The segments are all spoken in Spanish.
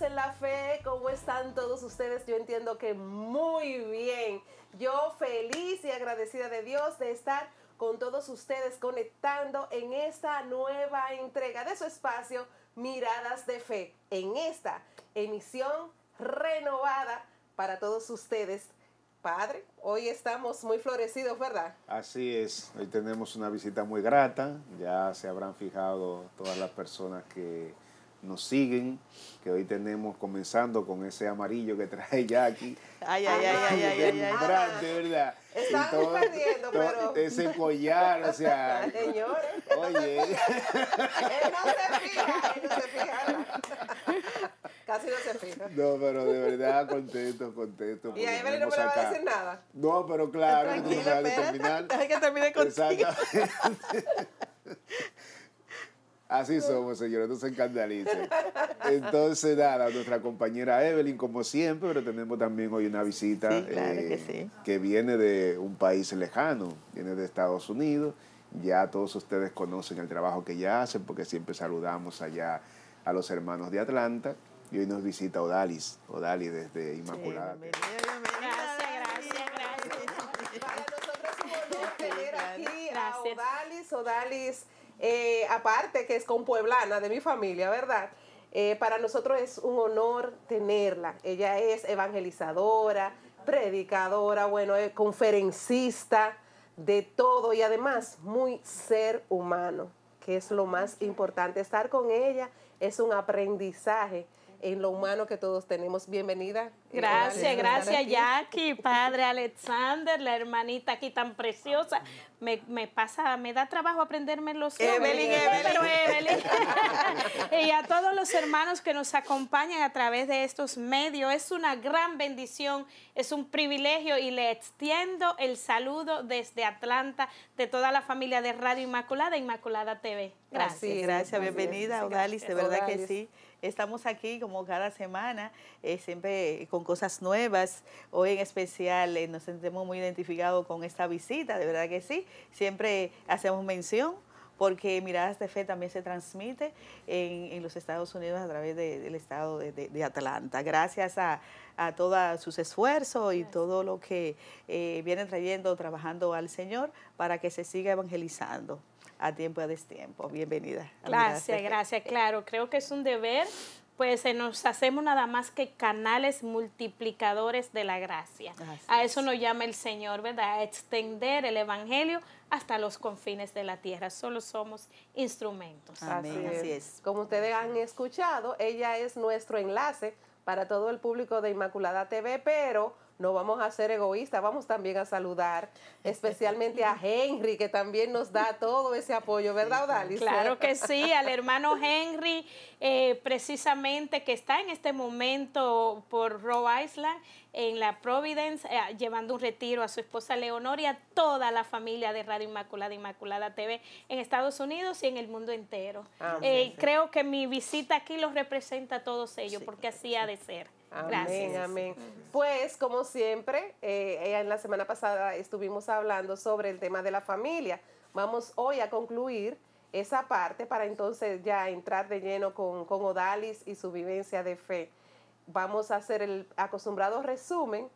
en la fe, ¿cómo están todos ustedes? Yo entiendo que muy bien. Yo feliz y agradecida de Dios de estar con todos ustedes conectando en esta nueva entrega de su espacio Miradas de Fe, en esta emisión renovada para todos ustedes. Padre, hoy estamos muy florecidos, ¿verdad? Así es, hoy tenemos una visita muy grata, ya se habrán fijado todas las personas que nos siguen, que hoy tenemos comenzando con ese amarillo que trae Jackie. Ay, ay, ay, ay, ay, ay, ay, de verdad. Estamos perdiendo, pero ese collar, o sea, señores. Oye. Él no se fija, él no se fija. Casi no se fija. No, pero de verdad contento, contento. Y a Evelyn no me le va a decir nada. No, pero claro, que tú no a terminar. Hay que terminar contigo. Exactamente. Así somos, señores, no se escandalicen. Entonces, nada, nuestra compañera Evelyn, como siempre, pero tenemos también hoy una visita eh, que, viene de un país lejano, viene de Estados Unidos. Ya todos ustedes conocen el trabajo que ella hace, porque siempre saludamos allá a los hermanos de Atlanta. Y hoy nos visita Odalis, Odalis desde Inmaculada. Gracias, gracias, gracias. Para nosotros es un honor tener aquí a Odalis, Odalis eh, aparte que es con Pueblana de mi familia, ¿verdad? Eh, para nosotros es un honor tenerla. Ella es evangelizadora, predicadora, bueno, eh, conferencista de todo y además muy ser humano, que es lo más importante. Estar con ella es un aprendizaje en lo humano que todos tenemos. Bienvenida. Eh, eh, gracias, gracias Jackie, padre Alexander, la hermanita aquí tan preciosa. Me, pasa, me da trabajo aprenderme los nombres, Evelyn. Evelyn. y a todos los hermanos que nos acompañan a través de estos medios, es una gran bendición, es un privilegio y le extiendo el saludo desde Atlanta de toda la familia de Radio Inmaculada, Inmaculada TV. Gracias. gracias, bienvenida, Odalis, de verdad que sí. Estamos aquí como cada semana, eh, siempre con cosas nuevas. Hoy en especial eh, nos sentimos muy identificados con esta visita, de verdad que sí. Siempre hacemos mención porque miradas de fe también se transmite en, los Estados Unidos a través del estado de, Atlanta. Gracias a, todos sus esfuerzos y todo lo que eh, vienen trayendo, trabajando al Señor para que se siga evangelizando a tiempo a destiempo. Bienvenida. Gracias, gracias. Claro, creo que es un deber, pues nos hacemos nada más que canales multiplicadores de la gracia. a eso nos llama el Señor, ¿verdad? A extender el Evangelio hasta los confines de la tierra. Solo somos instrumentos. Así, es. Como ustedes han escuchado, ella es nuestro enlace para todo el público de Inmaculada TV, pero no vamos a ser egoístas, vamos también a saludar este, especialmente a Henry, que también nos da todo ese apoyo, ¿verdad, Dalis? Claro que sí, al hermano Henry, eh, precisamente que está en este momento por Rhode Island, en la Providence, eh, llevando un retiro a su esposa Leonor y a toda la familia de Radio Inmaculada, Inmaculada TV en Estados Unidos y en el mundo entero. Ah, eh, creo que mi visita aquí los representa a todos ellos, porque así ha de ser. Amén, amén. Pues, como siempre, eh, eh, en la semana pasada estuvimos hablando sobre el tema de la familia. Vamos hoy a concluir esa parte para entonces ya entrar de lleno con, con Odalis y su vivencia de fe. Vamos a hacer el acostumbrado resumen,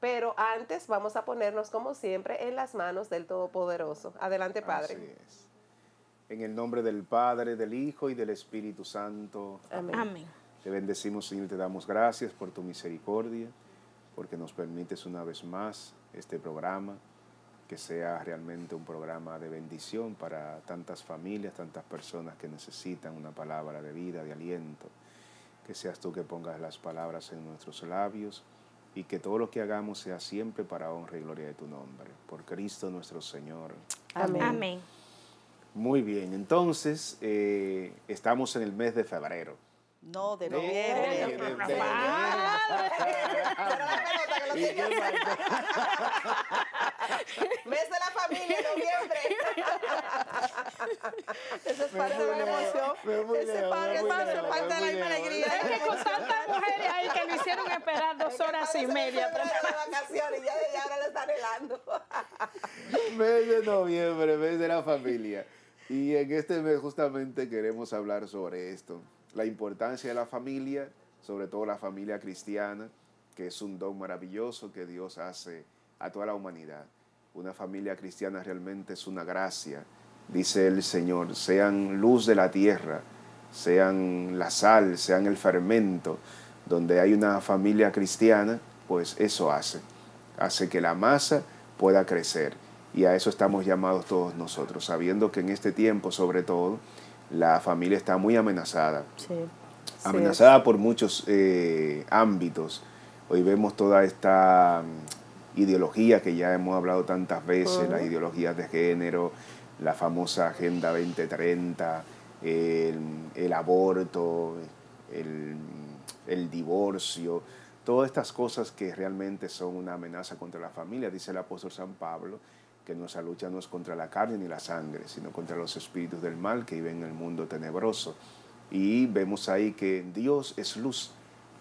pero antes vamos a ponernos, como siempre, en las manos del Todopoderoso. Adelante, Padre. Así es. En el nombre del Padre, del Hijo y del Espíritu Santo. Amén. amén. Te bendecimos, Señor, y te damos gracias por tu misericordia, porque nos permites una vez más este programa, que sea realmente un programa de bendición para tantas familias, tantas personas que necesitan una palabra de vida, de aliento. Que seas tú que pongas las palabras en nuestros labios y que todo lo que hagamos sea siempre para honra y gloria de tu nombre. Por Cristo nuestro Señor. Amén. Muy bien, entonces eh, estamos en el mes de febrero. No, de noviembre. De, Mes de la familia, noviembre. Esa es parte de la emoción. Esa es parte de la alegría. Es que con tantas mujeres ahí que lo hicieron esperar dos horas y media. de vacaciones y ya ahora lo están helando. Mes de noviembre, mes de la familia. Y en este mes justamente queremos hablar sobre esto la importancia de la familia, sobre todo la familia cristiana, que es un don maravilloso que Dios hace a toda la humanidad. Una familia cristiana realmente es una gracia, dice el Señor, sean luz de la tierra, sean la sal, sean el fermento, donde hay una familia cristiana, pues eso hace, hace que la masa pueda crecer. Y a eso estamos llamados todos nosotros, sabiendo que en este tiempo, sobre todo, la familia está muy amenazada. amenazada por muchos eh, ámbitos. Hoy vemos toda esta mm, ideología que ya hemos hablado tantas veces, las ideologías de género, la famosa Agenda 2030, el, aborto, el divorcio, todas estas cosas que realmente son una amenaza contra la familia, dice el apóstol San Pablo, que nuestra lucha no es contra la carne ni la sangre, sino contra los espíritus del mal que viven en el mundo tenebroso. Y vemos ahí que Dios es luz,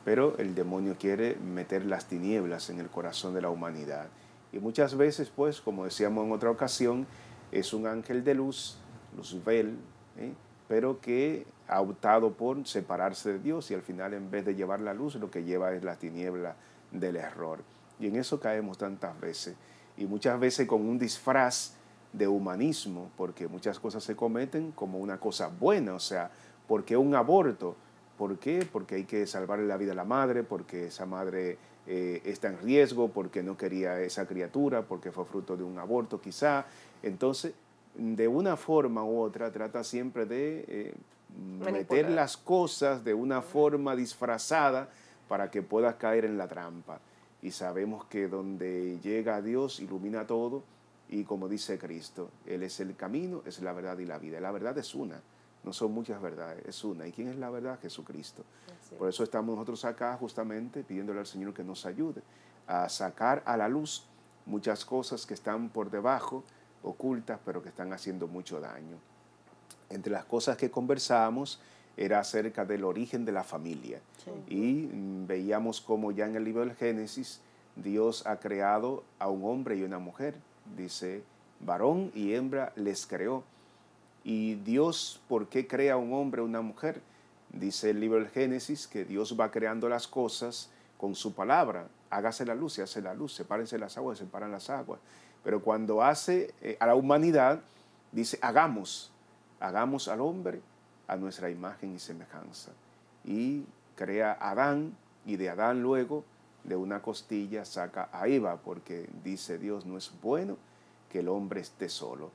pero el demonio quiere meter las tinieblas en el corazón de la humanidad. Y muchas veces, pues, como decíamos en otra ocasión, es un ángel de luz, Luzbel, ¿eh? pero que ha optado por separarse de Dios y al final en vez de llevar la luz lo que lleva es la tiniebla del error. Y en eso caemos tantas veces y muchas veces con un disfraz de humanismo, porque muchas cosas se cometen como una cosa buena, o sea, ¿por qué un aborto? ¿Por qué? Porque hay que salvarle la vida a la madre, porque esa madre eh, está en riesgo, porque no quería esa criatura, porque fue fruto de un aborto quizá. Entonces, de una forma u otra, trata siempre de eh, meter las cosas de una forma disfrazada para que puedas caer en la trampa y sabemos que donde llega Dios ilumina todo y como dice Cristo, Él es el camino, es la verdad y la vida. La verdad es una, no son muchas verdades, es una. ¿Y quién es la verdad? Jesucristo. Por eso estamos nosotros acá justamente pidiéndole al Señor que nos ayude a sacar a la luz muchas cosas que están por debajo, ocultas, pero que están haciendo mucho daño. Entre las cosas que conversamos era acerca del origen de la familia. Y mm, veíamos cómo ya en el libro del Génesis Dios ha creado a un hombre y una mujer. Dice, varón y hembra les creó. Y Dios, ¿por qué crea un hombre y una mujer? Dice el libro del Génesis que Dios va creando las cosas con su palabra. Hágase la luz, y hace la luz, sepárense las aguas, se separan las aguas. Pero cuando hace eh, a la humanidad, dice, hagamos, hagamos al hombre a nuestra imagen y semejanza. Y crea Adán y de Adán luego de una costilla saca a Eva, porque dice Dios no es bueno que el hombre esté solo.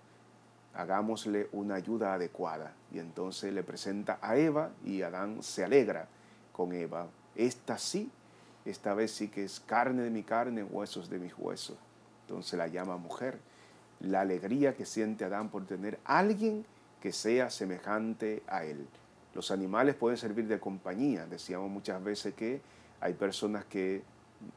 Hagámosle una ayuda adecuada. Y entonces le presenta a Eva y Adán se alegra con Eva. Esta sí, esta vez sí que es carne de mi carne, huesos de mis huesos. Entonces la llama mujer. La alegría que siente Adán por tener a alguien que sea semejante a Él. Los animales pueden servir de compañía. Decíamos muchas veces que hay personas que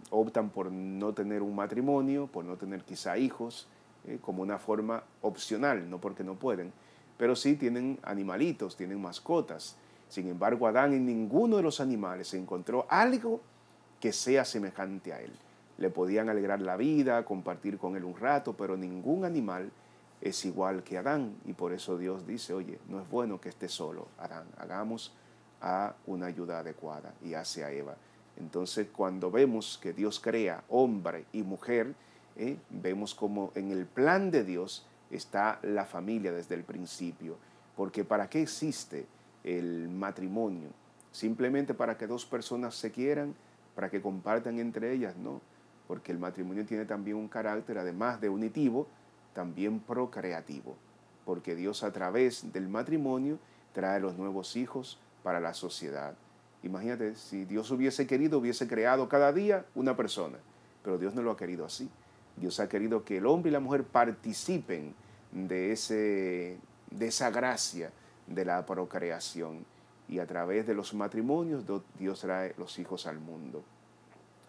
optan por no tener un matrimonio, por no tener quizá hijos, eh, como una forma opcional, no porque no pueden, pero sí tienen animalitos, tienen mascotas. Sin embargo, Adán en ninguno de los animales encontró algo que sea semejante a él. Le podían alegrar la vida, compartir con él un rato, pero ningún animal es igual que Adán y por eso Dios dice, oye, no es bueno que esté solo Adán, hagamos a una ayuda adecuada y hace a Eva. Entonces cuando vemos que Dios crea hombre y mujer, ¿eh? vemos como en el plan de Dios está la familia desde el principio, porque ¿para qué existe el matrimonio? Simplemente para que dos personas se quieran, para que compartan entre ellas, no, porque el matrimonio tiene también un carácter, además de unitivo, también procreativo, porque Dios a través del matrimonio trae los nuevos hijos para la sociedad. Imagínate, si Dios hubiese querido, hubiese creado cada día una persona, pero Dios no lo ha querido así. Dios ha querido que el hombre y la mujer participen de, ese, esa gracia de la procreación y a través de los matrimonios Dios trae los hijos al mundo.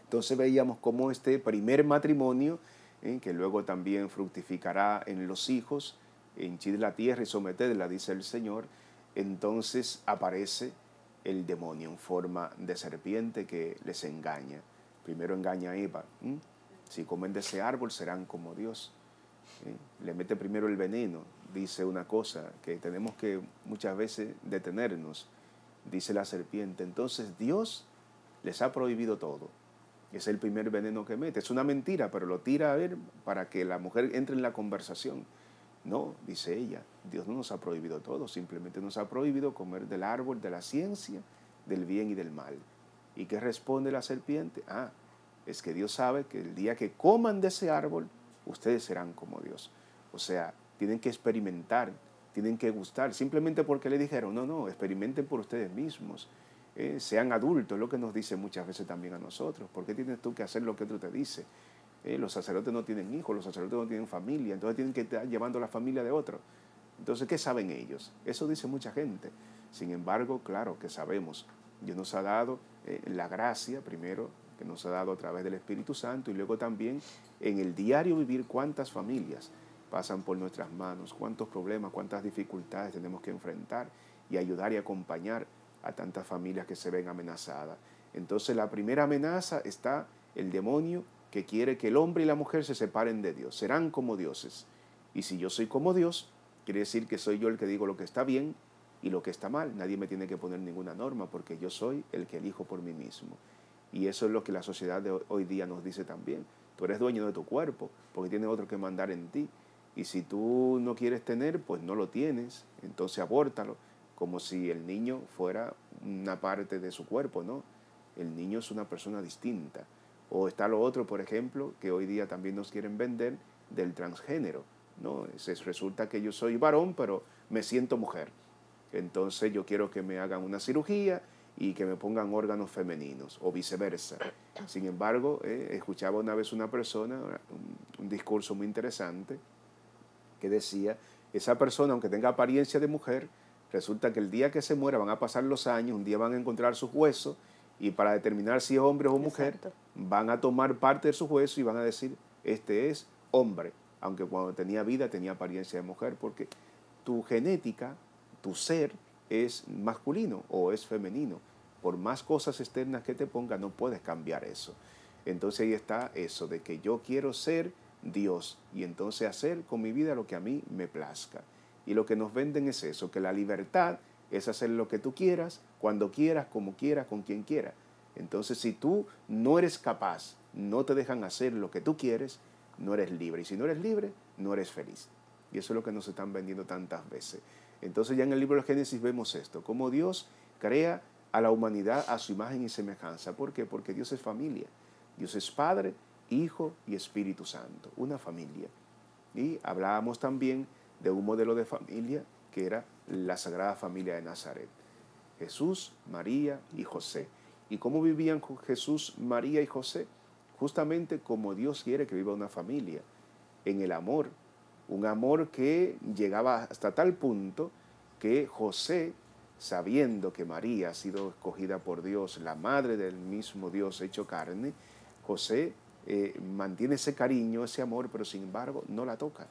Entonces veíamos cómo este primer matrimonio que luego también fructificará en los hijos, henchid la tierra y sometedla, dice el Señor, entonces aparece el demonio en forma de serpiente que les engaña. Primero engaña a Eva. Si comen de ese árbol serán como Dios. Le mete primero el veneno. Dice una cosa que tenemos que muchas veces detenernos. Dice la serpiente. Entonces Dios les ha prohibido todo es el primer veneno que mete. Es una mentira, pero lo tira a ver para que la mujer entre en la conversación. No, dice ella, Dios no nos ha prohibido todo, simplemente nos ha prohibido comer del árbol de la ciencia, del bien y del mal. ¿Y qué responde la serpiente? Ah, es que Dios sabe que el día que coman de ese árbol, ustedes serán como Dios. O sea, tienen que experimentar, tienen que gustar, simplemente porque le dijeron, no, no, experimenten por ustedes mismos. Eh, sean adultos, lo que nos dice muchas veces también a nosotros. ¿Por qué tienes tú que hacer lo que otro te dice? Eh, los sacerdotes no tienen hijos, los sacerdotes no tienen familia, entonces tienen que estar llevando la familia de otro. Entonces, ¿qué saben ellos? Eso dice mucha gente. Sin embargo, claro que sabemos. Dios nos ha dado eh, la gracia, primero, que nos ha dado a través del Espíritu Santo, y luego también en el diario vivir cuántas familias pasan por nuestras manos, cuántos problemas, cuántas dificultades tenemos que enfrentar y ayudar y acompañar a tantas familias que se ven amenazadas. Entonces la primera amenaza está el demonio que quiere que el hombre y la mujer se separen de Dios, serán como dioses. Y si yo soy como Dios, quiere decir que soy yo el que digo lo que está bien y lo que está mal. Nadie me tiene que poner ninguna norma porque yo soy el que elijo por mí mismo. Y eso es lo que la sociedad de hoy día nos dice también. Tú eres dueño de tu cuerpo porque tiene otro que mandar en ti. Y si tú no quieres tener, pues no lo tienes. Entonces abórtalo como si el niño fuera una parte de su cuerpo, ¿no? El niño es una persona distinta. O está lo otro, por ejemplo, que hoy día también nos quieren vender del transgénero, ¿no? resulta que yo soy varón, pero me siento mujer. Entonces yo quiero que me hagan una cirugía y que me pongan órganos femeninos o viceversa. Sin embargo, eh, escuchaba una vez una persona, un discurso muy interesante, que decía, esa persona, aunque tenga apariencia de mujer, Resulta que el día que se muera van a pasar los años, un día van a encontrar sus huesos y para determinar si es hombre o mujer, van a tomar parte de sus huesos y van a decir, este es hombre, aunque cuando tenía vida tenía apariencia de mujer, porque tu genética, tu ser, es masculino o es femenino. Por más cosas externas que te ponga, no puedes cambiar eso. Entonces ahí está eso de que yo quiero ser Dios y entonces hacer con mi vida lo que a mí me plazca. Y lo que nos venden es eso, que la libertad es hacer lo que tú quieras, cuando quieras, como quieras, con quien quieras. Entonces, si tú no eres capaz, no te dejan hacer lo que tú quieres, no eres libre. Y si no eres libre, no eres feliz. Y eso es lo que nos están vendiendo tantas veces. Entonces ya en el libro de Génesis vemos esto, cómo Dios crea a la humanidad a su imagen y semejanza. ¿Por qué? Porque Dios es familia. Dios es Padre, Hijo y Espíritu Santo, una familia. Y hablábamos también de un modelo de familia que era la Sagrada Familia de Nazaret. Jesús, María y José. ¿Y cómo vivían Jesús, María y José? Justamente como Dios quiere que viva una familia, en el amor. Un amor que llegaba hasta tal punto que José, sabiendo que María ha sido escogida por Dios, la madre del mismo Dios hecho carne, José eh, mantiene ese cariño, ese amor, pero sin embargo no la toca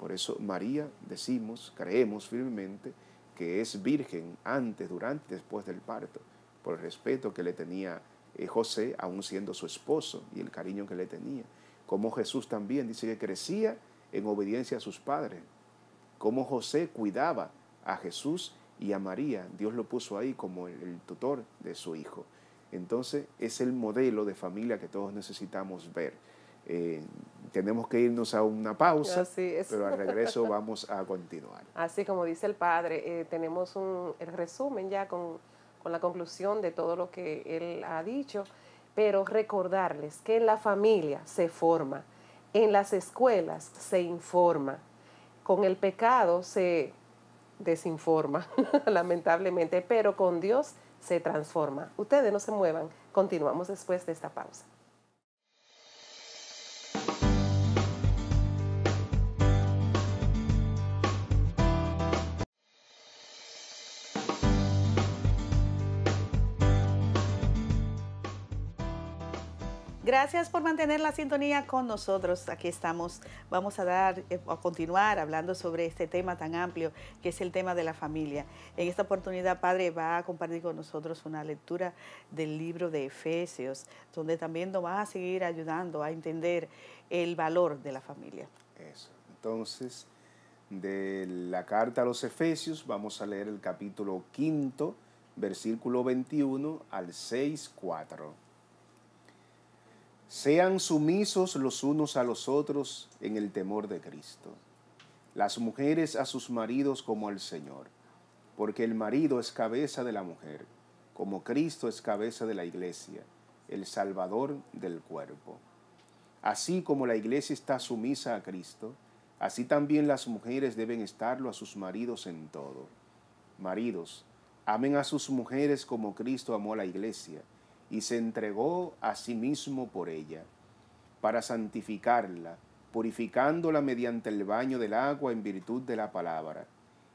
por eso María, decimos, creemos firmemente que es virgen antes, durante y después del parto, por el respeto que le tenía eh, José, aún siendo su esposo, y el cariño que le tenía. Como Jesús también dice que crecía en obediencia a sus padres. Como José cuidaba a Jesús y a María, Dios lo puso ahí como el, tutor de su hijo. Entonces es el modelo de familia que todos necesitamos ver. Eh, tenemos que irnos a una pausa, pero al regreso vamos a continuar. Así como dice el padre, eh, tenemos un, el resumen ya con, con la conclusión de todo lo que él ha dicho, pero recordarles que en la familia se forma, en las escuelas se informa, con el pecado se desinforma, lamentablemente, pero con Dios se transforma. Ustedes no se muevan, continuamos después de esta pausa. Gracias por mantener la sintonía con nosotros. Aquí estamos. Vamos a dar eh, a continuar hablando sobre este tema tan amplio que es el tema de la familia. En esta oportunidad, Padre va a compartir con nosotros una lectura del libro de Efesios, donde también nos va a seguir ayudando a entender el valor de la familia. Eso. Entonces, de la carta a los Efesios, vamos a leer el capítulo quinto, versículo 21 al 6, 4. Sean sumisos los unos a los otros en el temor de Cristo. Las mujeres a sus maridos como al Señor, porque el marido es cabeza de la mujer, como Cristo es cabeza de la iglesia, el Salvador del cuerpo. Así como la iglesia está sumisa a Cristo, así también las mujeres deben estarlo a sus maridos en todo. Maridos, amen a sus mujeres como Cristo amó a la iglesia y se entregó a sí mismo por ella, para santificarla, purificándola mediante el baño del agua en virtud de la palabra,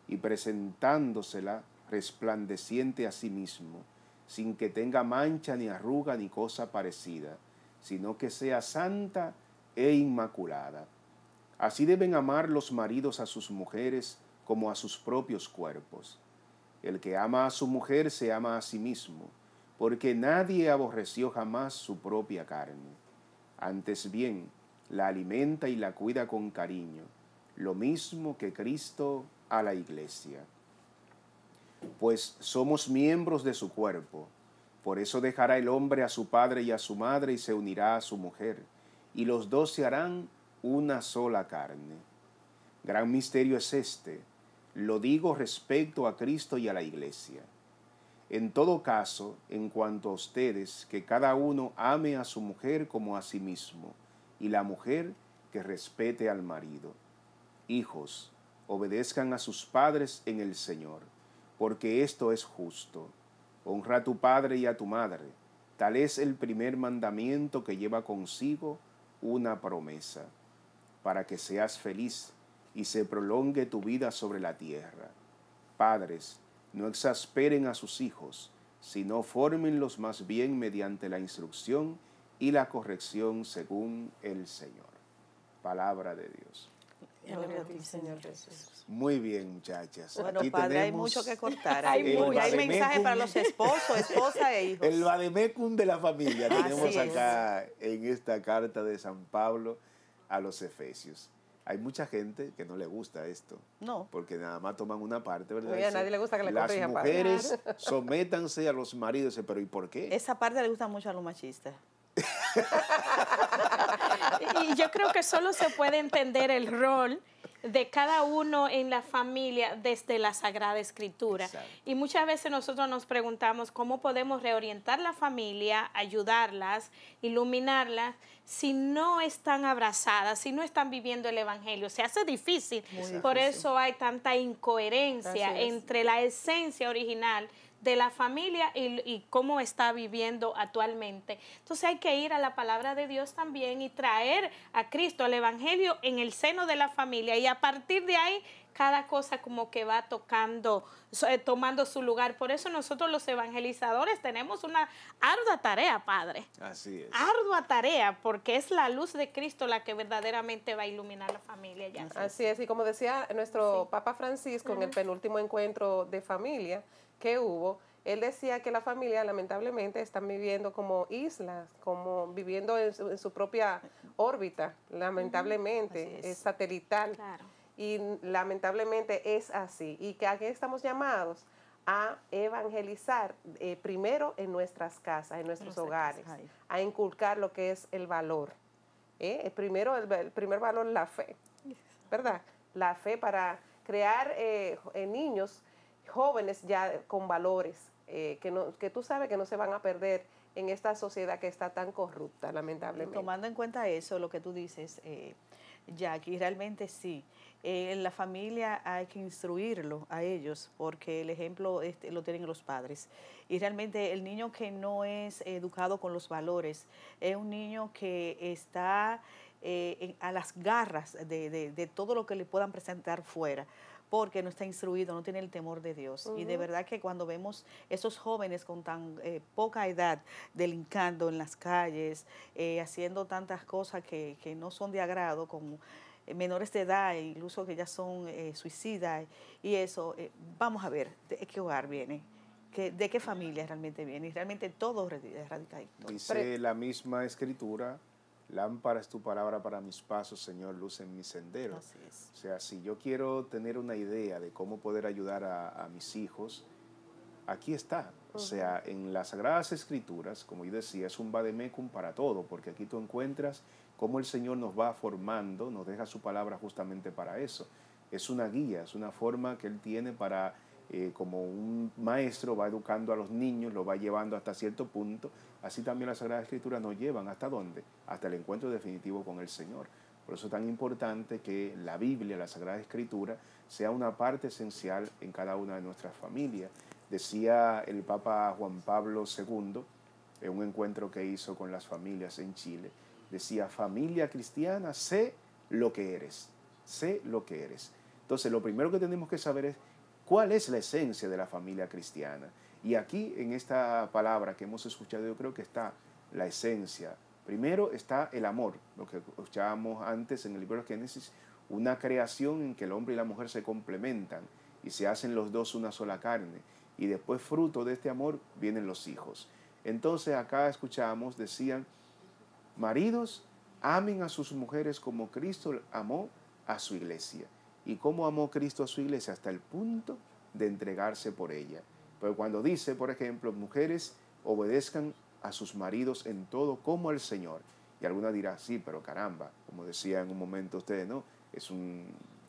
y presentándosela resplandeciente a sí mismo, sin que tenga mancha ni arruga ni cosa parecida, sino que sea santa e inmaculada. Así deben amar los maridos a sus mujeres como a sus propios cuerpos. El que ama a su mujer se ama a sí mismo porque nadie aborreció jamás su propia carne. Antes bien, la alimenta y la cuida con cariño, lo mismo que Cristo a la iglesia. Pues somos miembros de su cuerpo, por eso dejará el hombre a su padre y a su madre y se unirá a su mujer, y los dos se harán una sola carne. Gran misterio es este, lo digo respecto a Cristo y a la iglesia en todo caso, en cuanto a ustedes, que cada uno ame a su mujer como a sí mismo, y la mujer que respete al marido. Hijos, obedezcan a sus padres en el Señor, porque esto es justo. Honra a tu padre y a tu madre. Tal es el primer mandamiento que lleva consigo una promesa, para que seas feliz y se prolongue tu vida sobre la tierra. Padres, no exasperen a sus hijos, sino fórmenlos más bien mediante la instrucción y la corrección según el Señor. Palabra de Dios. Gloria a ti, Señor Jesús. Muy bien, muchachas. Bueno, padre, hay mucho que cortar. hay, mensaje hay para los esposos, esposa e hijos. El vademecum de la familia tenemos acá en esta carta de San Pablo a los Efesios. Hay mucha gente que no le gusta esto. No. Porque nada más toman una parte, ¿verdad? a nadie le gusta que le Las mujeres sométanse a los maridos. Pero ¿y por qué? Esa parte le gusta mucho a los machistas. y yo creo que solo se puede entender el rol de cada uno en la familia desde la Sagrada Escritura. Y muchas veces nosotros nos preguntamos cómo podemos reorientar la familia, ayudarlas, iluminarlas, si no están abrazadas, si no están viviendo el Evangelio. Se hace difícil, por eso hay tanta incoherencia entre la esencia original de la familia y, cómo está viviendo actualmente. Entonces hay que ir a la palabra de Dios también y traer a Cristo, al Evangelio, en el seno de la familia. Y a partir de ahí, cada cosa como que va tocando, eh, tomando su lugar. Por eso nosotros los evangelizadores tenemos una ardua tarea, Padre. Así es. Ardua tarea, porque es la luz de Cristo la que verdaderamente va a iluminar la familia. Ya Así es, y como decía nuestro Papa Francisco en el penúltimo encuentro de familia, que hubo, él decía que la familia lamentablemente están viviendo como islas, como viviendo en su, propia órbita, lamentablemente, es. satelital. Y lamentablemente es así. ¿Y que aquí estamos llamados? a evangelizar eh, primero en nuestras casas, en nuestros hogares, a inculcar lo que es el valor. ¿eh? El primero, primer valor, la fe, ¿verdad? La fe para crear eh, eh niños jóvenes ya con valores, eh, que, no, que tú sabes que no se van a perder en esta sociedad que está tan corrupta, lamentablemente. Tomando en cuenta eso, lo que tú dices, eh, Jackie, realmente sí. en eh, la familia hay que instruirlo a ellos, porque el ejemplo este, lo tienen los padres. Y realmente el niño que no es educado con los valores es un niño que está eh, a las garras de, de todo lo que le puedan presentar fuera porque no está instruido, no tiene el temor de Dios. Y de verdad que cuando vemos esos jóvenes con tan eh, poca edad delincando en las calles, eh, haciendo tantas cosas que, no son de agrado, como eh, menores de edad, e incluso que ya son suicidas y eso, vamos a ver de qué hogar viene, de qué familia realmente viene. Y realmente todo radica Dice la misma escritura Lámpara es tu palabra para mis pasos, Señor, luz en mi sendero. O sea, si yo quiero tener una idea de cómo poder ayudar a, mis hijos, aquí está. O sea, en las Sagradas Escrituras, como yo decía, es un vademecum para todo, porque aquí tú encuentras cómo el Señor nos va formando, nos deja su palabra justamente para eso. Es una guía, es una forma que Él tiene para eh, como un maestro va educando a los niños, lo va llevando hasta cierto punto, así también las Sagradas Escrituras nos llevan hasta dónde? Hasta el encuentro definitivo con el Señor. Por eso es tan importante que la Biblia, la Sagrada Escritura, sea una parte esencial en cada una de nuestras familias. Decía el Papa Juan Pablo II en un encuentro que hizo con las familias en Chile, decía, familia cristiana, sé lo que eres, sé lo que eres. Entonces, lo primero que tenemos que saber es ¿Cuál es la esencia de la familia cristiana? Y aquí en esta palabra que hemos escuchado yo creo que está la esencia. Primero está el amor, lo que escuchábamos antes en el libro de Génesis, una creación en que el hombre y la mujer se complementan y se hacen los dos una sola carne. Y después fruto de este amor vienen los hijos. Entonces acá escuchábamos, decían, maridos, amen a sus mujeres como Cristo amó a su iglesia y cómo amó Cristo a su iglesia hasta el punto de entregarse por ella. Pero cuando dice, por ejemplo, mujeres, obedezcan a sus maridos en todo como al Señor. Y alguna dirá, sí, pero caramba, como decía en un momento usted, ¿no? Es un,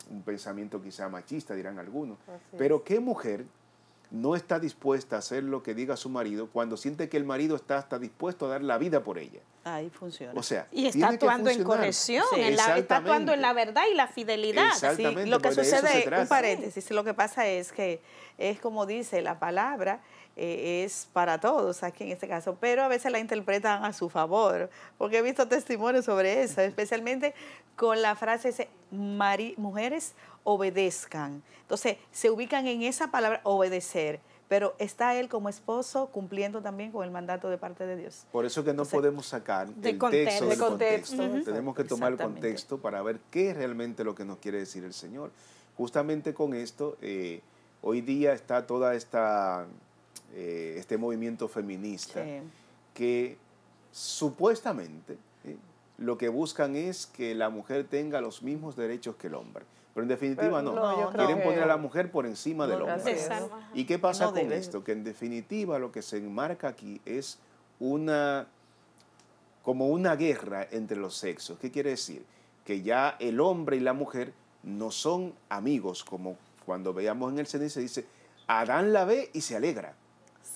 un pensamiento quizá machista, dirán algunos. Pero ¿qué mujer no está dispuesta a hacer lo que diga su marido cuando siente que el marido está hasta dispuesto a dar la vida por ella. Ahí funciona. O sea, y está actuando en corrección, en la, está actuando en la verdad y la fidelidad. lo que sucede, un paréntesis, lo que pasa es que es como dice la palabra, eh, es para todos aquí en este caso, pero a veces la interpretan a su favor, porque he visto testimonios sobre eso, especialmente con la frase ese, mujeres obedezcan. Entonces, se ubican en esa palabra obedecer pero está él como esposo cumpliendo también con el mandato de parte de Dios. Por eso que no podemos sacar de contexto, Tenemos que tomar el contexto para ver qué es realmente lo que nos quiere decir el Señor. Justamente con esto, eh, hoy día está toda esta eh, este movimiento feminista, que supuestamente lo que buscan es que la mujer tenga los mismos derechos que el hombre. Pero en definitiva no, quieren poner a la mujer por encima del hombre. ¿Y qué pasa con esto? Que en definitiva lo que se enmarca aquí es una como una guerra entre los sexos. ¿Qué quiere decir? Que ya el hombre y la mujer no son amigos, como cuando veíamos en el cine se dice, Adán la ve y se alegra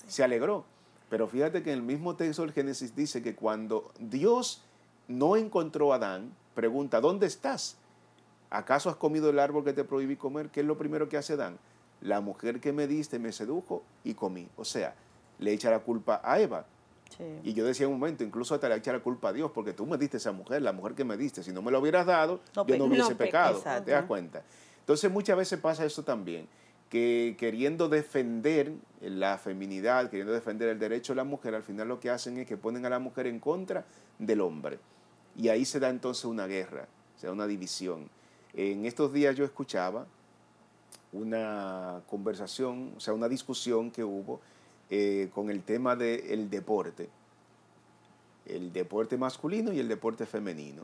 se alegró. Pero fíjate que en el mismo texto del Génesis dice que cuando Dios no encontró a Adán, pregunta, ¿dónde estás? ¿Acaso has comido el árbol que te prohibí comer? ¿Qué es lo primero que hace Adán? La mujer que me diste me sedujo y comí. O sea, le echa la culpa a Eva. Y yo decía un momento, incluso hasta le echa la culpa a Dios, porque tú me diste esa mujer, la mujer que me diste. Si no me lo hubieras dado, yo no hubiese pecado. ¿Te das cuenta? Entonces muchas veces pasa eso también, que queriendo defender la feminidad, queriendo defender el derecho de la mujer, al final lo que hacen es que ponen a la mujer en contra del hombre. Y ahí se da entonces una guerra, se da una división. En estos días yo escuchaba una conversación, o sea, una discusión que hubo eh, con el tema del deporte, el deporte masculino y el deporte femenino,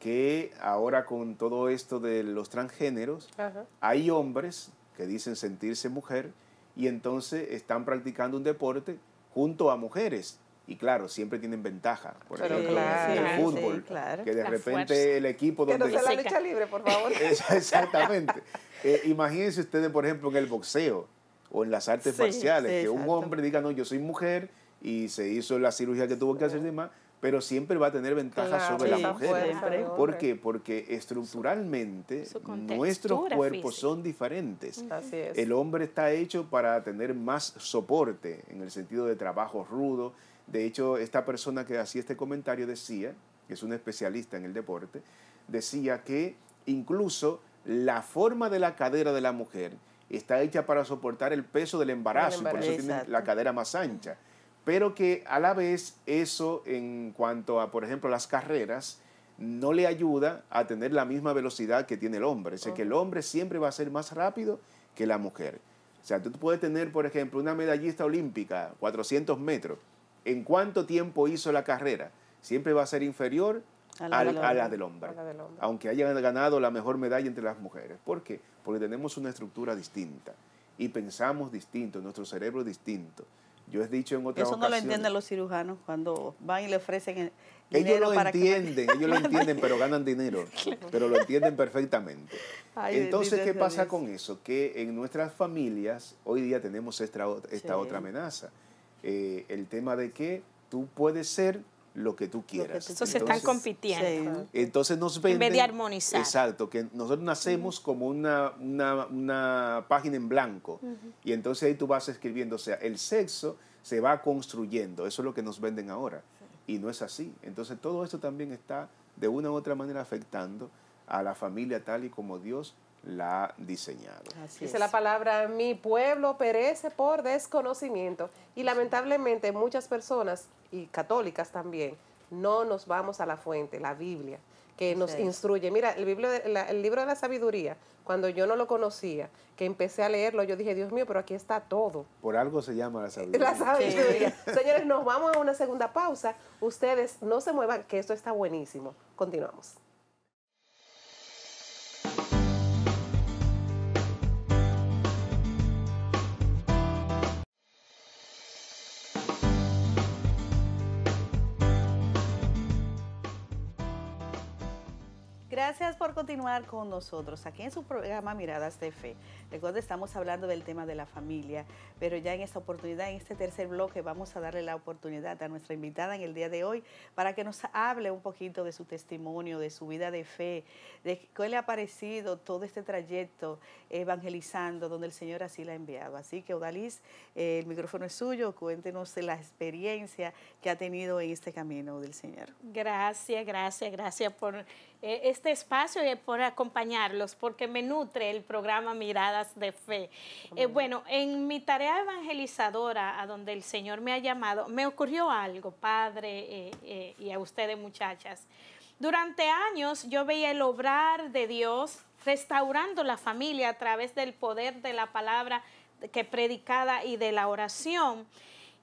que ahora con todo esto de los transgéneros, hay hombres que dicen sentirse mujer, y entonces están practicando un deporte junto a mujeres. Y claro, siempre tienen ventaja. Por ejemplo, el fútbol, que de repente el equipo donde... Que la lucha libre, por favor. Exactamente. Eh, imagínense ustedes, por ejemplo, en el boxeo o en las artes marciales, que un hombre diga, no, yo soy mujer y se hizo la cirugía que tuvo que hacer y demás, pero siempre va a tener ventajas sobre la mujer. ¿Por qué? Porque estructuralmente nuestros cuerpos son diferentes. El hombre está hecho para tener más soporte en el sentido de trabajo rudo. De hecho, esta persona que hacía este comentario decía, que es un especialista en el deporte, decía que incluso la forma de la cadera de la mujer está hecha para soportar el peso del embarazo, y por eso tiene la cadera más ancha pero que a la vez eso en cuanto a, por ejemplo, las carreras, no le ayuda a tener la misma velocidad que tiene el hombre. O que el hombre siempre va a ser más rápido que la mujer. O sea, tú puedes tener, por ejemplo, una medallista olímpica, 400 metros. ¿En cuánto tiempo hizo la carrera? Siempre va a ser inferior a la, del, hombre, aunque haya ganado la mejor medalla entre las mujeres. ¿Por qué? Porque tenemos una estructura distinta y pensamos distinto, nuestro cerebro es distinto. Yo he dicho en otra ocasión Eso no lo entienden los cirujanos cuando van y le ofrecen el ellos lo entienden, ellos lo entienden, pero ganan dinero. Pero lo entienden perfectamente. Entonces, ¿qué pasa con eso? Que en nuestras familias hoy día tenemos esta, otra amenaza. Eh, el tema de que tú puedes ser lo que tú quieras. entonces, están compitiendo. Entonces nos venden. En vez de armonizar. Exacto, que nosotros nacemos como una, una, página en blanco. Y entonces ahí tú vas escribiendo. O sea, el sexo se va construyendo. Eso es lo que nos venden ahora. Y no es así. Entonces todo esto también está de una u otra manera afectando a la familia tal y como Dios la ha diseñado. Así Dice la palabra, mi pueblo perece por desconocimiento. Y lamentablemente muchas personas, y católicas también, no nos vamos a la fuente, la Biblia, que nos instruye. Mira, el, el libro de la sabiduría, cuando yo no lo conocía, que empecé a leerlo, yo dije, Dios mío, pero aquí está todo. Por algo se llama la sabiduría. La sabiduría. Señores, nos vamos a una segunda pausa. Ustedes no se muevan, que esto está buenísimo. Continuamos. Gracias por continuar con nosotros aquí en su programa Miradas de Fe. Recuerda, estamos hablando del tema de la familia, pero ya en esta oportunidad, en este tercer bloque, vamos a darle la oportunidad a nuestra invitada en el día de hoy para que nos hable un poquito de su testimonio, de su vida de fe, de qué le ha parecido todo este trayecto evangelizando donde el Señor así la ha enviado. Así que, Odalis, el micrófono es suyo, cuéntenos la experiencia que ha tenido en este camino del Señor. Gracias, gracias, gracias por eh, este espacio y por acompañarlos, porque me nutre el programa Miradas de Fe. Eh, bueno, en mi tarea evangelizadora, a donde el Señor me ha llamado, me ocurrió algo, padre eh, y a ustedes muchachas. Durante años yo veía el obrar de Dios restaurando la familia a través del poder de la palabra que predicada y de la oración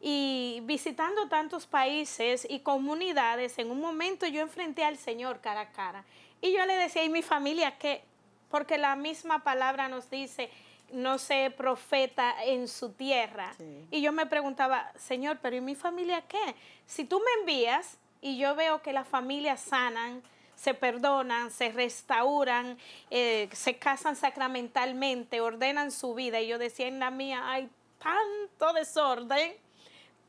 y visitando tantos países y comunidades, en un momento yo enfrenté al Señor cara a cara. Y yo le decía, ¿y mi familia qué? Porque la misma palabra nos dice, no sé, profeta en su tierra. Y yo me preguntaba, Señor, pero ¿y mi familia qué? Si tú me envías y yo veo que las familias sanan, se perdonan, se restauran, eh, se casan sacramentalmente, ordenan su vida. Y yo decía en la mía, hay tanto desorden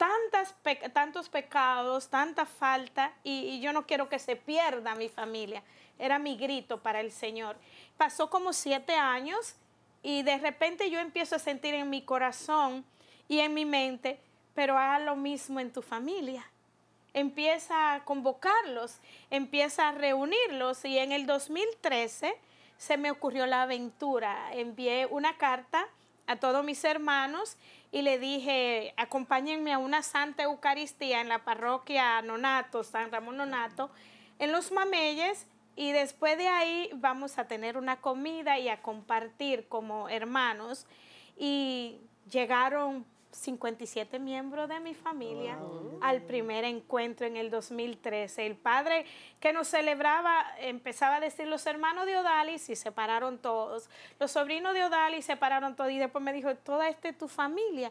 tantas, tantos pecados, tanta falta, y, yo no quiero que se pierda mi familia. Era mi grito para el Señor. Pasó como siete años y de repente yo empiezo a sentir en mi corazón y en mi mente, pero haz lo mismo en tu familia. Empieza a convocarlos, empieza a reunirlos y en el 2013 se me ocurrió la aventura. Envié una carta a todos mis hermanos y le dije, acompáñenme a una Santa Eucaristía en la parroquia Nonato, San Ramón Nonato, en Los Mameyes, y después de ahí vamos a tener una comida y a compartir como hermanos. Y llegaron 57 miembros de mi familia al primer encuentro en el 2013. El padre que nos celebraba empezaba a decir los hermanos de Odalis y se pararon todos, los sobrinos de Odalis se pararon todos y después me dijo, toda esta tu familia.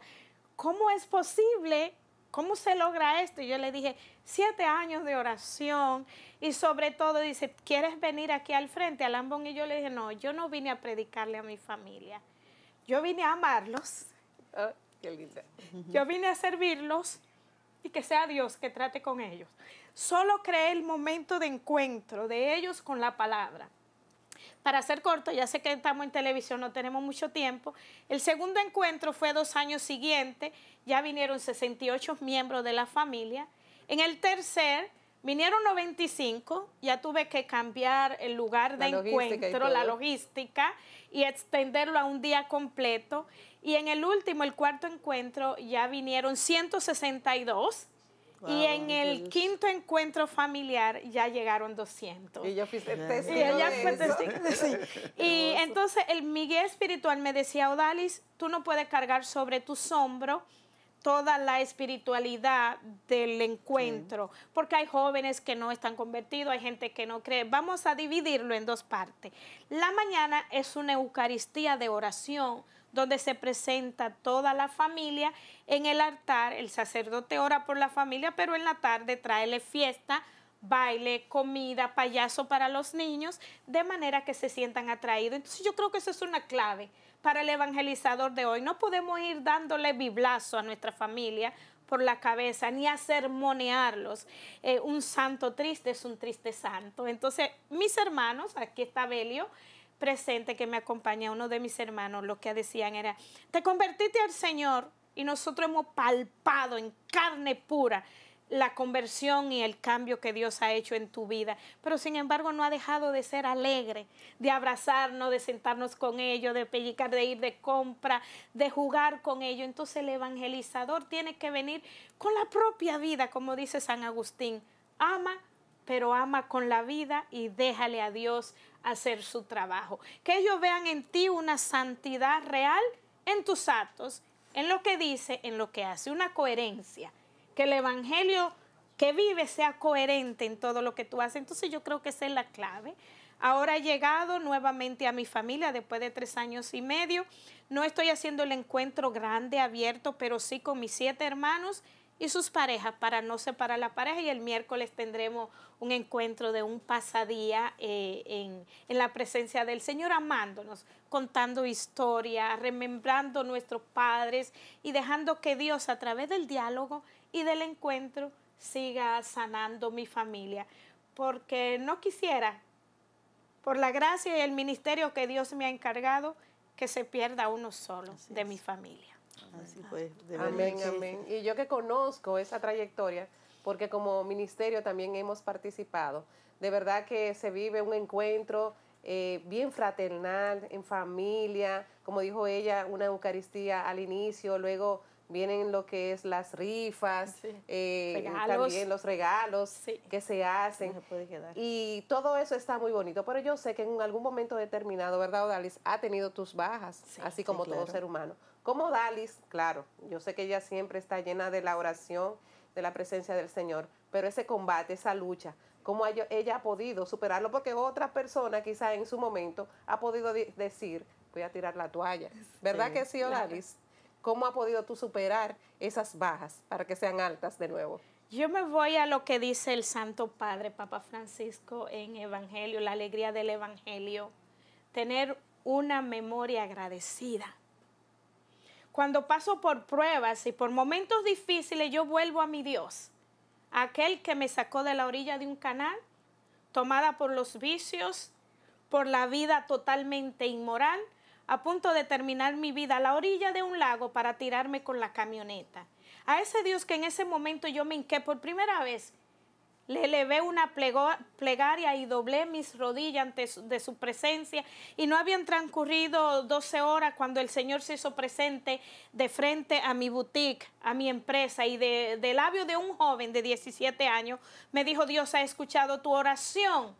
¿Cómo es posible ¿cómo se logra esto? Y yo le dije, siete años de oración y sobre todo dice, ¿quieres venir aquí al frente? Al y yo le dije, no, yo no vine a predicarle a mi familia, yo vine a amarlos. Ah. Yo vine a servirlos y que sea Dios que trate con ellos. Solo creé el momento de encuentro de ellos con la palabra. Para ser corto, ya sé que estamos en televisión, no tenemos mucho tiempo. El segundo encuentro fue dos años siguientes, ya vinieron 68 miembros de la familia. En el tercer, Vinieron 95, ya tuve que cambiar el lugar de encuentro, la logística, y extenderlo a un día completo. Y en el último, el cuarto encuentro, ya vinieron 162. y en el quinto encuentro familiar ya llegaron 200. Y yo fui testigo. Y entonces el Miguel espiritual me decía, Odalis, tú no puedes cargar sobre tus hombros toda la espiritualidad del encuentro, porque hay jóvenes que no están convertidos, hay gente que no cree. Vamos a dividirlo en dos partes. La mañana es una Eucaristía de oración donde se presenta toda la familia en el altar, el sacerdote ora por la familia, pero en la tarde traele fiesta baile, comida, payaso para los niños, de manera que se sientan atraídos. Entonces yo creo que eso es una clave para el evangelizador de hoy. No podemos ir dándole biblazo a nuestra familia por la cabeza, ni a sermonearlos. Eh, un santo triste es un triste santo. Entonces, mis hermanos, aquí está Belio presente que me acompaña, uno de mis hermanos, lo que decían era, te convertiste al Señor y nosotros hemos palpado en carne pura la conversión y el cambio que Dios ha hecho en tu vida, pero sin embargo no ha dejado de ser alegre, de abrazarnos, de sentarnos con ellos, de pellicar, de ir de compra, de jugar con ellos. Entonces el evangelizador tiene que venir con la propia vida, como dice San Agustín, ama, pero ama con la vida y déjale a Dios hacer su trabajo. Que ellos vean en ti una santidad real en tus actos, en lo que dice, en lo que hace, una coherencia que el Evangelio que vive sea coherente en todo lo que tú haces. Entonces yo creo que esa es la clave. Ahora he llegado nuevamente a mi familia después de tres años y medio. No estoy haciendo el encuentro grande, abierto, pero sí con mis siete hermanos y sus parejas para no separar la pareja. Y el miércoles tendremos un encuentro de un pasadía eh, en, en, la presencia del Señor, amándonos, contando historia, remembrando nuestros padres y dejando que Dios a través del diálogo y del encuentro siga sanando mi familia, porque no quisiera, por la gracia y el ministerio que Dios me ha encargado, que se pierda uno solo de mi familia. Así pues, amén, amén. Y yo que conozco esa trayectoria, porque como ministerio también hemos participado, de verdad que se vive un encuentro eh, bien fraternal, en familia, como dijo ella, una Eucaristía al inicio, luego vienen lo que es las rifas, eh, también los regalos que se hacen. Y todo eso está muy bonito, pero yo sé que en algún momento determinado, ¿verdad, Odalis? Ha tenido tus bajas, así como todo ser humano. Como Odalis, claro, yo sé que ella siempre está llena de la oración, de la presencia del Señor, pero ese combate, esa lucha, cómo ella ha podido superarlo, porque otra persona quizá en su momento ha podido decir, voy a tirar la toalla. ¿Verdad que sí, Odalis? Claro. ¿Cómo ha podido tú superar esas bajas para que sean altas de nuevo? Yo me voy a lo que dice el Santo Padre, Papa Francisco, en Evangelio, la alegría del Evangelio, tener una memoria agradecida. Cuando paso por pruebas y por momentos difíciles, yo vuelvo a mi Dios, aquel que me sacó de la orilla de un canal, tomada por los vicios, por la vida totalmente inmoral, a punto de terminar mi vida a la orilla de un lago para tirarme con la camioneta. A ese Dios que en ese momento yo me hinqué por primera vez, le elevé una plegaria y doblé mis rodillas ante de su presencia. Y no habían transcurrido 12 horas cuando el Señor se hizo presente de frente a mi boutique, a mi empresa. Y de, de labio de un joven de 17 años me dijo, Dios ha escuchado tu oración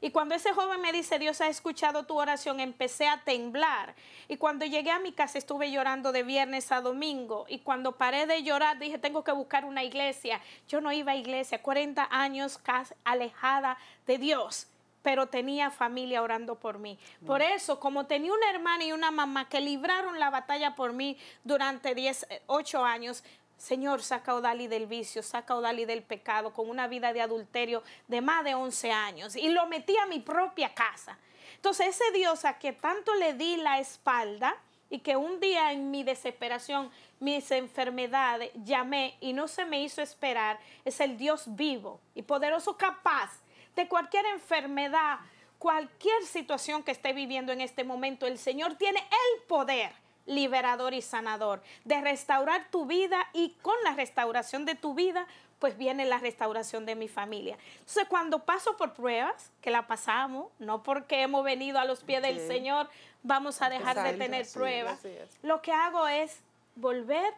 y cuando ese joven me dice, Dios ha escuchado tu oración, empecé a temblar. Y cuando llegué a mi casa estuve llorando de viernes a domingo. Y cuando paré de llorar, dije, tengo que buscar una iglesia. Yo no iba a iglesia, 40 años casi alejada de Dios pero tenía familia orando por mí. Por eso, como tenía una hermana y una mamá que libraron la batalla por mí durante 18 eh, años, Señor, saca a Odali del vicio, saca a Odali del pecado, con una vida de adulterio de más de 11 años. Y lo metí a mi propia casa. Entonces ese Dios a que tanto le di la espalda y que un día en mi desesperación, mis enfermedades, llamé y no se me hizo esperar, es el Dios vivo y poderoso capaz de cualquier enfermedad, cualquier situación que esté viviendo en este momento. El Señor tiene el poder liberador y sanador, de restaurar tu vida y con la restauración de tu vida, pues viene la restauración de mi familia. Entonces, cuando paso por pruebas, que la pasamos, no porque hemos venido a los pies del Señor, vamos a dejar de tener pruebas. Lo que hago es volver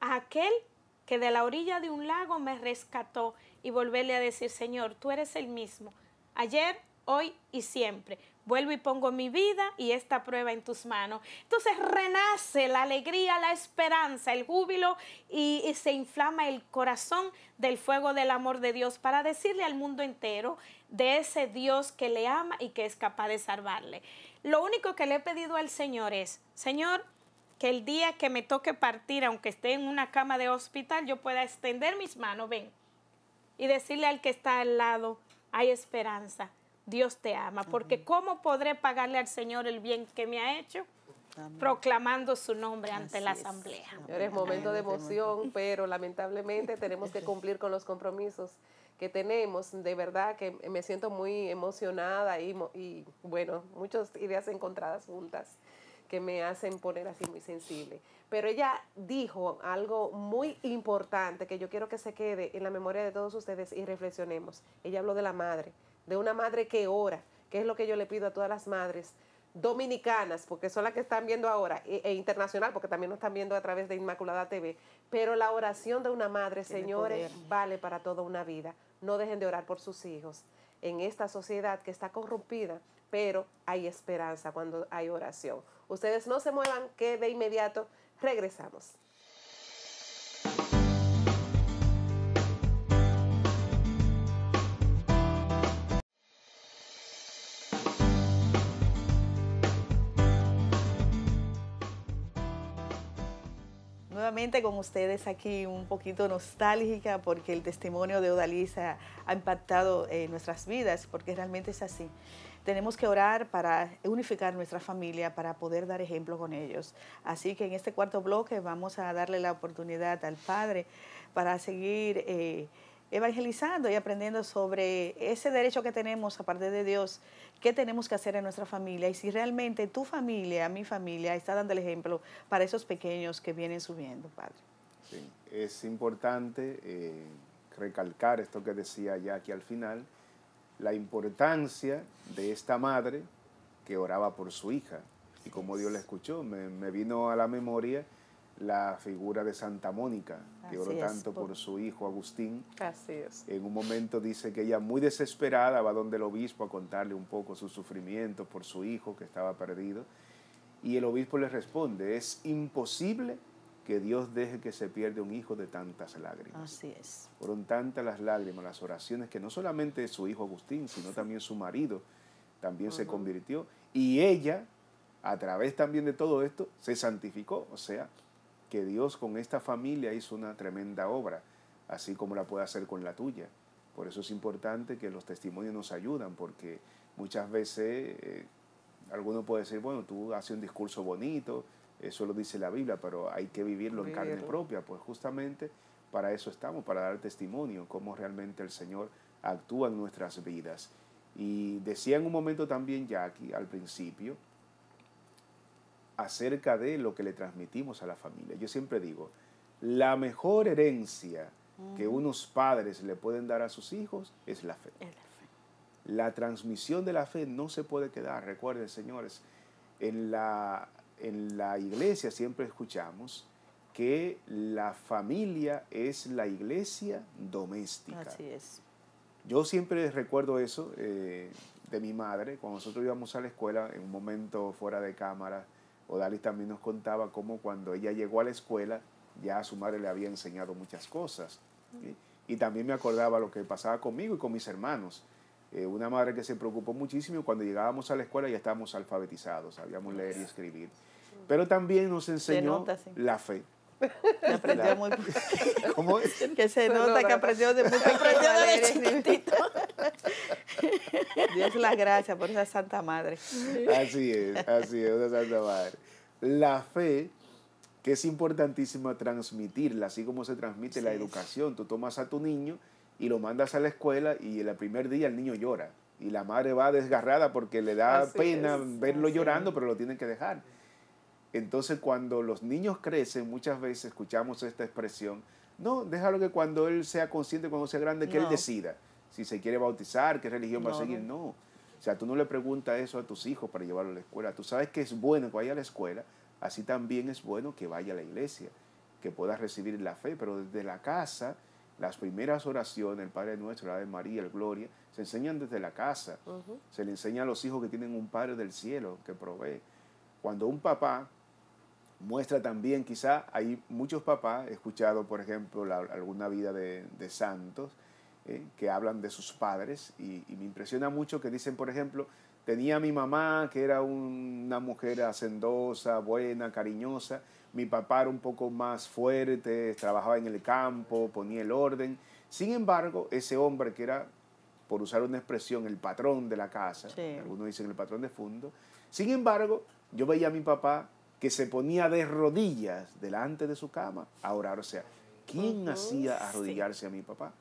a aquel que de la orilla de un lago me rescató y volverle a decir, Señor, tú eres el mismo, ayer, hoy y siempre. Vuelvo y pongo mi vida y esta prueba en tus manos. Entonces renace la alegría, la esperanza, el júbilo y, se inflama el corazón del fuego del amor de Dios para decirle al mundo entero de ese Dios que le ama y que es capaz de salvarle. Lo único que le he pedido al Señor es, Señor, que el día que me toque partir, aunque esté en una cama de hospital, yo pueda extender mis manos, ven, y decirle al que está al lado, hay esperanza Dios te ama, porque ¿cómo podré pagarle al Señor el bien que me ha hecho? proclamando su nombre ante la asamblea. Es momento de emoción, pero lamentablemente tenemos que cumplir con los compromisos que tenemos. De verdad que me siento muy emocionada y, y bueno, muchas ideas encontradas juntas que me hacen poner así muy sensible. Pero ella dijo algo muy importante que yo quiero que se quede en la memoria de todos ustedes y reflexionemos. Ella habló de la madre de una madre que ora, que es lo que yo le pido a todas las madres dominicanas, porque son las que están viendo ahora, e, e internacional, porque también nos están viendo a través de Inmaculada TV, pero la oración de una madre, señores, vale para toda una vida. No dejen de orar por sus hijos en esta sociedad que está corrompida, pero hay esperanza cuando hay oración. Ustedes no se muevan, que de inmediato regresamos. con ustedes aquí un poquito nostálgica porque el testimonio de Odalisa ha impactado en eh, nuestras vidas, porque realmente es así. Tenemos que orar para unificar nuestra familia, para poder dar ejemplo con ellos. Así que en este cuarto bloque vamos a darle la oportunidad al Padre para seguir... Eh, evangelizando y aprendiendo sobre ese derecho que tenemos aparte de Dios, qué tenemos que hacer en nuestra familia y si realmente tu familia, mi familia, está dando el ejemplo para esos pequeños que vienen subiendo, Padre. es importante eh, recalcar esto que decía ya aquí al final, la importancia de esta madre que oraba por su hija y como Dios la escuchó, me vino a la memoria la figura de Santa Mónica, que oró tanto por... su hijo Agustín. Así es. En un momento dice que ella muy desesperada va donde el obispo a contarle un poco su sufrimiento por su hijo que estaba perdido. Y el obispo le responde, es imposible que Dios deje que se pierda un hijo de tantas lágrimas. Así es. Fueron tantas las lágrimas, las oraciones, que no solamente su hijo Agustín, sino también su marido también se convirtió. Y ella, a través también de todo esto, se santificó. O sea, que Dios con esta familia hizo una tremenda obra, así como la puede hacer con la tuya. Por eso es importante que los testimonios nos ayudan, porque muchas veces eh, alguno puede decir, bueno, tú haces un discurso bonito, eso lo dice la Biblia, pero hay que vivirlo en carne propia, pues justamente para eso estamos, para dar testimonio, cómo realmente el Señor actúa en nuestras vidas. Y decía en un momento también Jackie al principio, acerca de lo que le transmitimos a la familia. Yo siempre digo, la mejor herencia que mm. unos padres le pueden dar a sus hijos es la fe. la transmisión de la fe no se puede quedar. Recuerden, señores, en la, en la iglesia siempre escuchamos que la familia es la iglesia doméstica. Así es. Yo siempre recuerdo eso eh, de mi madre, cuando nosotros íbamos a la escuela, en un momento fuera de cámara, Odalis también nos contaba cómo cuando ella llegó a la escuela, ya a su madre le había enseñado muchas cosas. Y también me acordaba lo que pasaba conmigo y con mis hermanos. Eh, una madre que se preocupó muchísimo cuando llegábamos a la escuela ya estábamos alfabetizados, sabíamos leer y escribir. Pero también nos enseñó la fe. Que muy se nota que aprendió de muy Dios las gracias por esa Santa Madre. Así es, así es, Santa Madre. La fe que es importantísima transmitirla, así como se transmite la educación. Tú tomas a tu niño y lo mandas a la escuela y el primer día el niño llora y la madre va desgarrada porque le da pena verlo llorando, pero lo tienen que dejar. Entonces cuando los niños crecen, muchas veces escuchamos esta expresión, no, déjalo que cuando él sea consciente, cuando sea grande, que él decida si se quiere bautizar, qué religión va a seguir, no. O sea, tú no le preguntas eso a tus hijos para llevarlo a la escuela. Tú sabes que es bueno que vaya a la escuela, así también es bueno que vaya a la iglesia, que puedas recibir la fe, pero desde la casa las primeras oraciones, el Padre Nuestro, la de María, el Gloria, se enseñan desde la casa. Se le enseña a los hijos que tienen un Padre del cielo que provee. Cuando un papá muestra también quizá, hay muchos papás, he escuchado por ejemplo alguna vida de, santos, eh, que hablan de sus padres y, me impresiona mucho que dicen, por ejemplo, tenía mi mamá que era una mujer hacendosa, buena, cariñosa, mi papá era un poco más fuerte, trabajaba en el campo, ponía el orden. Sin embargo, ese hombre que era, por usar una expresión, el patrón de la casa, algunos dicen el patrón de fondo, sin embargo, yo veía a mi papá que se ponía de rodillas delante de su cama a orar. O sea, ¿quién hacía arrodillarse a mi papá?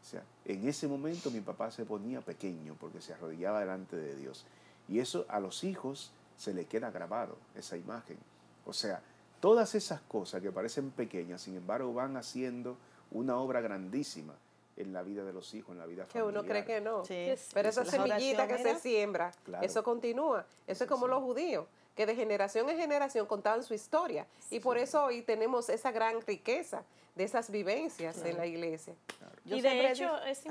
O sea, en ese momento mi papá se ponía pequeño porque se arrodillaba delante de Dios. Y eso a los hijos se le queda grabado, esa imagen. O sea, todas esas cosas que parecen pequeñas, sin embargo, van haciendo una obra grandísima en la vida de los hijos, en la vida familiar. Que uno cree que no. Pero esa semillita que se siembra, eso continúa. Eso es como los judíos que de generación en generación contaban su historia. Y por eso hoy tenemos esa gran riqueza de esas vivencias en la iglesia. Y de hecho, es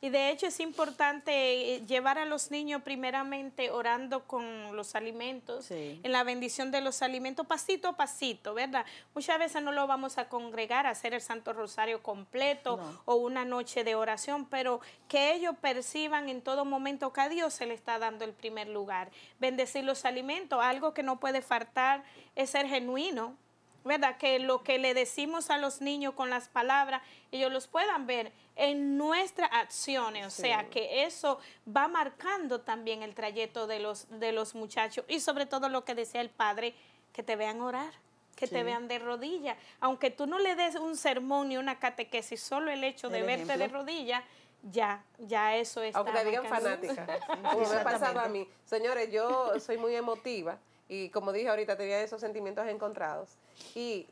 y de hecho es importante eh, llevar a los niños primeramente orando con los alimentos, en la bendición de los alimentos, pasito a pasito, ¿verdad? Muchas veces no lo vamos a congregar, a hacer el Santo Rosario completo o una noche de oración, pero que ellos perciban en todo momento que a Dios se le está dando el primer lugar. Bendecir los alimentos, algo que no puede faltar es ser genuino, ¿verdad? Que lo que le decimos a los niños con las palabras, ellos los puedan ver en nuestras acciones, o sea, que eso va marcando también el trayecto de los, de los muchachos y sobre todo lo que decía el padre, que te vean orar que te vean de rodillas. Aunque tú no le des un sermón ni una catequesis, solo el hecho de verte de rodillas, ya, ya eso es. Aunque te digan fanática, como me ha pasado a mí. Señores, yo soy muy emotiva y como dije ahorita, tenía esos sentimientos encontrados y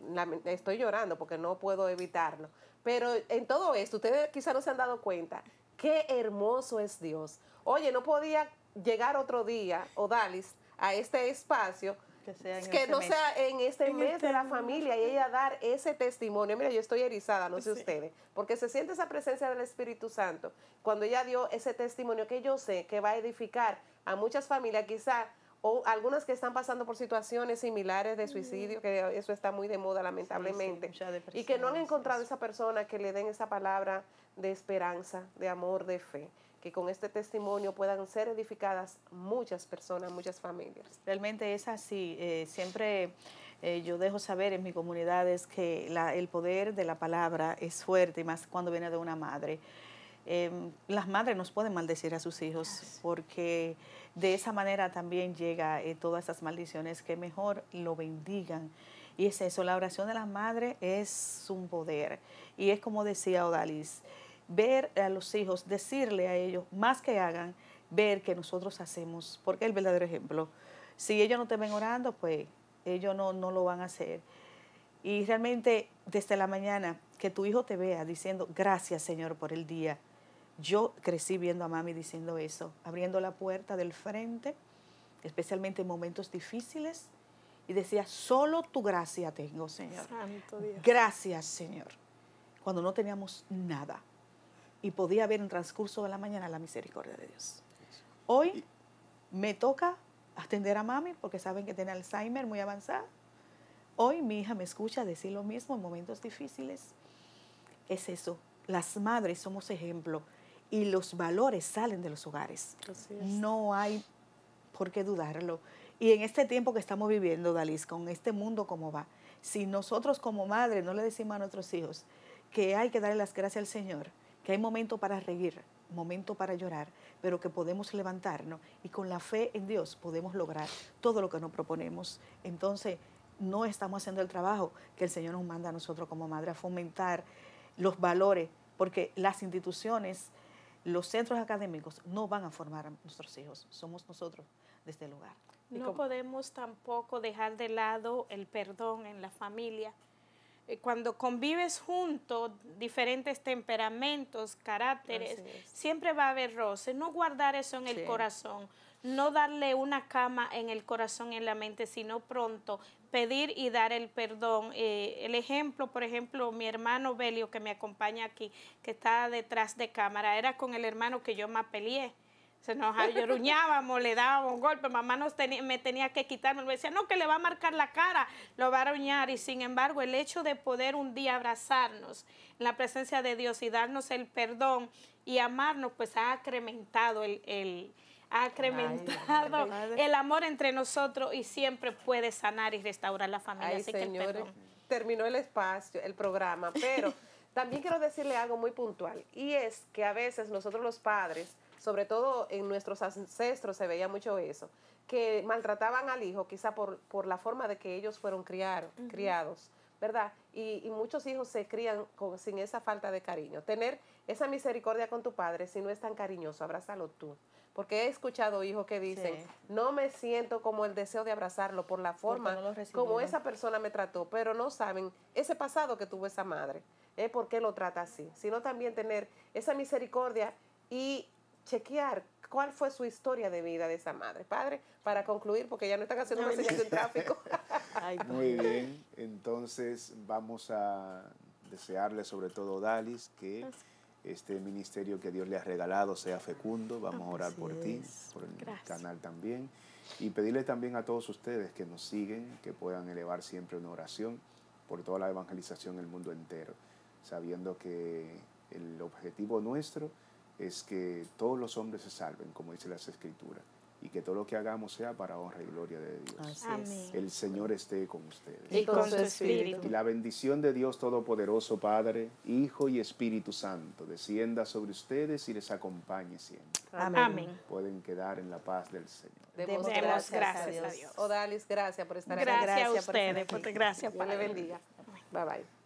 estoy llorando porque no puedo evitarlo. Pero en todo esto, ustedes quizá no se han dado cuenta, qué hermoso es Dios. Oye, no podía llegar otro día, Odalis, a este espacio que, este no sea en este mes de la familia y ella dar ese testimonio. Mira, yo estoy erizada, no sé ustedes, porque se siente esa presencia del Espíritu Santo cuando ella dio ese testimonio que yo sé que va a edificar a muchas familias, quizá o algunas que están pasando por situaciones similares de suicidio, mm. que eso está muy de moda lamentablemente, y que no han encontrado esa persona que le den esa palabra de esperanza, de amor, de fe que con este testimonio puedan ser edificadas muchas personas, muchas familias. Realmente es así. Eh, siempre eh, yo dejo saber en mi comunidad es que la, el poder de la palabra es fuerte, más cuando viene de una madre. Em, las madres nos pueden maldecir a sus hijos porque de esa manera también llega eh, todas esas maldiciones que mejor lo bendigan. Y es eso, la oración de las madres es un poder. Y es como decía Odalis, ver a los hijos, decirle a ellos, más que hagan, ver que nosotros hacemos, porque es el verdadero ejemplo. Si ellos no te ven orando, pues ellos no lo van a hacer. Y realmente desde la mañana, que tu hijo te vea diciendo, gracias Señor por el día, yo crecí viendo a mami diciendo eso, abriendo la puerta del frente, especialmente en momentos difíciles, y decía, solo tu gracia tengo, Señor. Santo Dios. Gracias, Señor. Cuando no teníamos nada y podía ver en transcurso de la mañana la misericordia de Dios. Hoy me toca atender a mami porque saben que tiene Alzheimer muy avanzado. Hoy mi hija me escucha decir lo mismo en momentos difíciles. Es eso, las madres somos ejemplo y los valores salen de los hogares. No hay por qué dudarlo. Y en este tiempo que estamos viviendo, Dalis, con este mundo como va, si nosotros como madre no le decimos a nuestros hijos que hay que darle las gracias al Señor, que hay momento para reír, momento para llorar, pero que podemos levantarnos y con la fe en Dios podemos lograr todo lo que nos proponemos. Entonces, no estamos haciendo el trabajo que el Señor nos manda a nosotros como madre a fomentar los valores, porque las instituciones los centros académicos no van a formar a nuestros hijos, somos nosotros desde el este lugar No podemos tampoco dejar de lado el perdón en la familia. Eh, cuando convives juntos, diferentes temperamentos, caracteres, siempre va a haber roce. No guardar eso en el corazón no darle una cama en el corazón y en la mente, sino pronto pedir y dar el perdón. Eh, el ejemplo, por ejemplo, mi hermano Belio, que me acompaña aquí, que está detrás de cámara, era con el hermano que yo me peleé. Se nos arruñábamos, le dábamos un golpe, mamá nos tenía, me tenía que quitarme, me decía, no, que le va a marcar la cara, lo va a arruñar. Y sin embargo, el hecho de poder un día abrazarnos en la presencia de Dios y darnos el perdón y amarnos, pues ha incrementado el ha incrementado el amor entre nosotros y siempre puede sanar y restaurar la familia. Señor, terminó el espacio, el programa, pero también quiero decirle algo muy puntual y es que a veces nosotros los padres, sobre todo en nuestros ancestros se veía mucho eso, que maltrataban al hijo quizá por, por la forma de que ellos fueron criados. ¿verdad? Y, muchos hijos se crían sin esa falta de cariño. Tener esa misericordia con tu padre, si no es tan cariñoso, abrázalo tú. Porque he escuchado hijos que dicen, no me siento como el deseo de abrazarlo por la forma como esa persona me trató, pero no saben ese pasado que tuvo esa madre, ¿eh? por qué lo trata así, sino también tener esa misericordia y chequear cuál fue su historia de vida de esa madre. Padre, para concluir, porque ya no están haciendo una señal de tráfico. Muy bien, entonces vamos a desearle sobre todo a Dalis que este ministerio que Dios le ha regalado sea fecundo. Vamos a orar por ti, por el canal también. Y pedirle también a todos ustedes que nos siguen, que puedan elevar siempre una oración por toda la evangelización en el mundo entero, sabiendo que el objetivo nuestro es que todos los hombres se salven, como dice las escrituras y que todo lo que hagamos sea para honra y gloria de Dios. Amén. El Señor esté con ustedes. Y con su espíritu. Y la bendición de Dios Todopoderoso, Padre, Hijo y Espíritu Santo, descienda sobre ustedes y les acompañe siempre. Amén. Pueden quedar en la paz del Señor. Demos, gracias, a Dios. gracias por estar gracias aquí. Gracias a ustedes, gracias, Padre. bendiga. Bye bye.